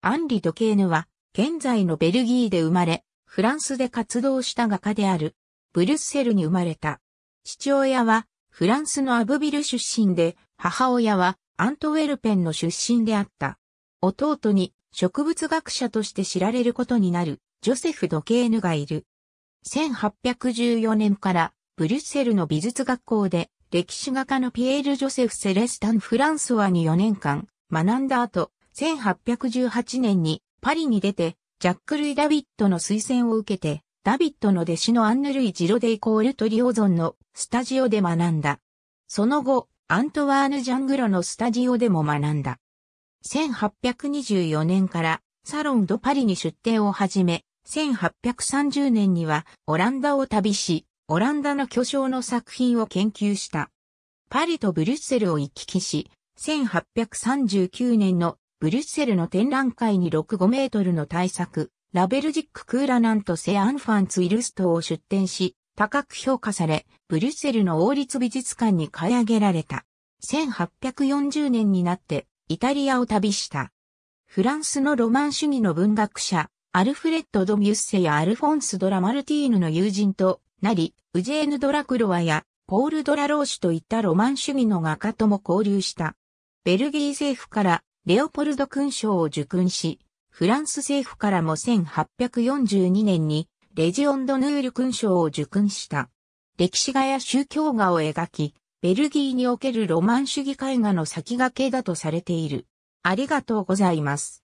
アンリ・ドケーヌは、現在のベルギーで生まれ、フランスで活動した画家である、ブルッセルに生まれた。父親は、フランスのアブビル出身で、母親は、アントウェルペンの出身であった。弟に、植物学者として知られることになる、ジョセフ・ドケーヌがいる。1814年から、ブリュッセルの美術学校で、歴史画家のピエール・ジョセフ・セレスタン・フランソワに4年間、学んだ後、1818年にパリに出て、ジャック・ルイ・ダビットの推薦を受けて、ダビットの弟子のアンヌ・ルイ・ジロデイ・コール・トリオゾンのスタジオで学んだ。その後、アントワーヌ・ジャングロのスタジオでも学んだ。1824年からサロン・ド・パリに出店を始め、1830年にはオランダを旅し、オランダの巨匠の作品を研究した。パリとブリュッセルを行き来し、1839年のブリュッセルの展覧会に6 5メートルの大作、ラベルジック・クーラナント・セ・アンファンツ・イルストを出展し、高く評価され、ブリュッセルの王立美術館に買い上げられた。1840年になって、イタリアを旅した。フランスのロマン主義の文学者、アルフレッド・ド・ミュッセやアルフォンス・ド・ラ・マルティーヌの友人となり、ウジェーヌ・ド・ラクロワやポール・ド・ラ・ローシュといったロマン主義の画家とも交流した。ベルギー政府からレオポルド勲章を受勲し、フランス政府からも1842年にレジオンドヌール勲章を受勲した。歴史画や宗教画を描き、ベルギーにおけるロマン主義絵画の先駆けだとされている。ありがとうございます。